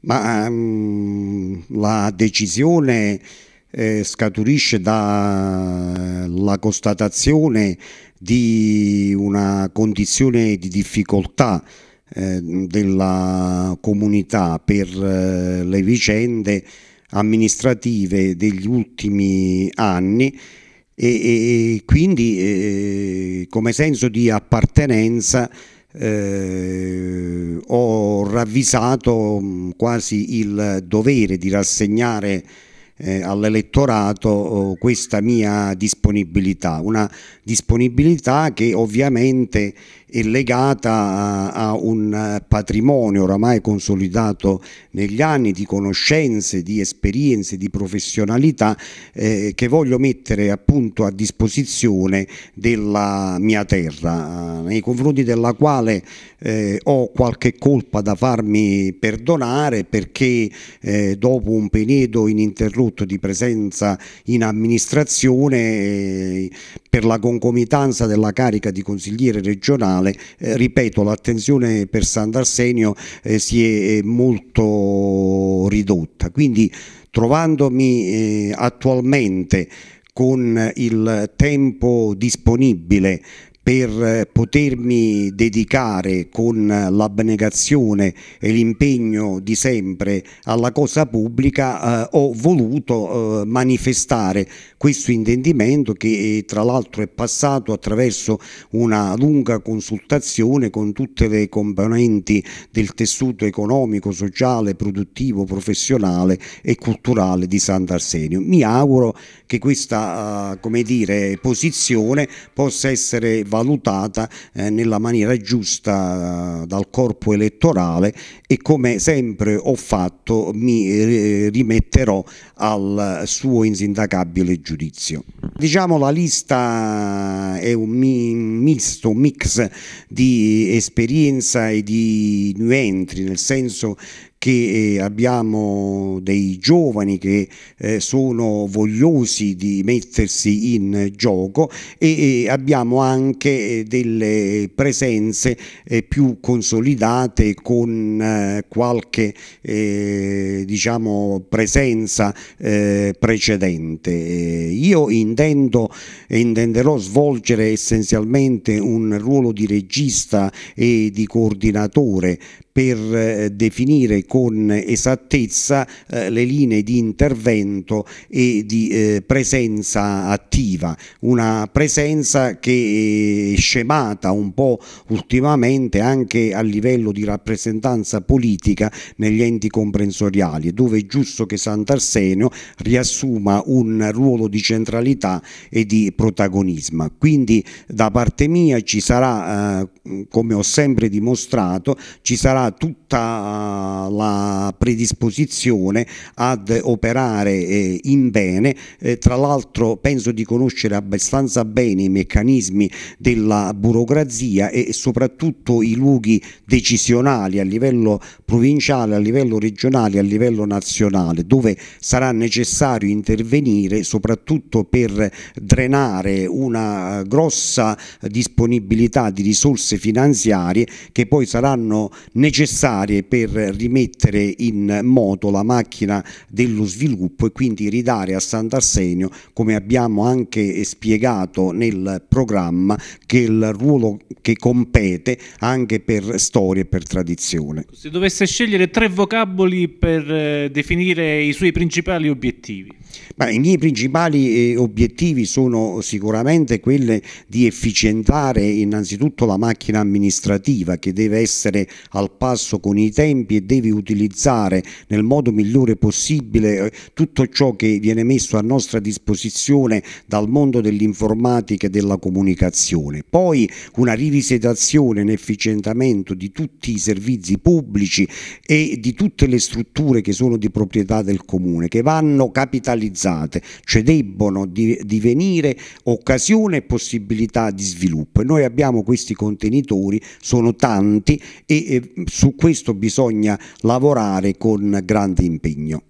Ma um, la decisione eh, scaturisce dalla constatazione di una condizione di difficoltà eh, della comunità per eh, le vicende amministrative degli ultimi anni e, e, e quindi eh, come senso di appartenenza ravvisato mm, quasi il dovere di rassegnare eh, all'elettorato oh, questa mia disponibilità, una disponibilità che ovviamente è legata a, a un eh, patrimonio oramai consolidato negli anni di conoscenze, di esperienze, di professionalità eh, che voglio mettere appunto a disposizione della mia terra, nei confronti della quale eh, ho qualche colpa da farmi perdonare perché eh, dopo un periodo ininterrotto di presenza in amministrazione eh, per la concomitanza della carica di consigliere regionale nazionale. Eh, ripeto, l'attenzione per Sant'Arsenio eh, si è molto ridotta, quindi trovandomi eh, attualmente con il tempo disponibile per potermi dedicare con l'abnegazione e l'impegno di sempre alla cosa pubblica eh, ho voluto eh, manifestare questo intendimento che eh, tra l'altro è passato attraverso una lunga consultazione con tutte le componenti del tessuto economico, sociale, produttivo, professionale e culturale di Sant'Arsenio. Mi auguro che questa eh, come dire, posizione possa essere valutata valutata eh, nella maniera giusta eh, dal corpo elettorale e come sempre ho fatto mi eh, rimetterò al suo insindacabile giudizio. Diciamo la lista è un mi misto, un mix di esperienza e di new entry, nel senso che eh, abbiamo dei giovani che eh, sono vogliosi di mettersi in gioco e, abbiamo anche eh, delle presenze più consolidate con qualche diciamo presenza precedente. Io intendo e intenderò svolgere essenzialmente un ruolo di regista e di coordinatore per eh, definire con esattezza eh, le linee di intervento e di eh, presenza attiva, una presenza che è scemata un po' ultimamente anche a livello di rappresentanza politica negli enti comprensoriali, dove è giusto che Sant'Arsenio riassuma un ruolo di centralità e di protagonismo. Quindi da parte mia ci sarà, come ho sempre dimostrato, ci sarà tutta eh, la predisposizione ad operare eh, in bene, eh, tra l'altro penso di conoscere abbastanza bene i meccanismi della burocrazia e soprattutto i luoghi decisionali a livello provinciale, a livello regionale, a livello nazionale, dove sarà necessario intervenire soprattutto per drenare una eh, grossa disponibilità di risorse finanziarie che poi saranno necessarie necessarie per rimettere in moto la macchina dello sviluppo e quindi ridare a Sant'Arsenio, come abbiamo anche spiegato nel programma, che il ruolo che compete anche per storia e per tradizione. Se dovesse scegliere tre vocaboli per eh, definire i suoi principali obiettivi? Beh, I miei principali eh, obiettivi sono sicuramente quelli di efficientare innanzitutto la macchina amministrativa che deve essere al passo con i tempi e devi utilizzare nel modo migliore possibile eh, tutto ciò che viene messo a nostra disposizione dal mondo dell'informatica e della comunicazione. Poi una rivisitazione, in efficientamento di tutti i servizi pubblici e di tutte le strutture che sono di proprietà del comune, che vanno capitalizzate, cioè debbono divenire occasione e possibilità di sviluppo. E noi abbiamo questi contenitori, sono tanti e eh, su questo bisogna lavorare con grande impegno.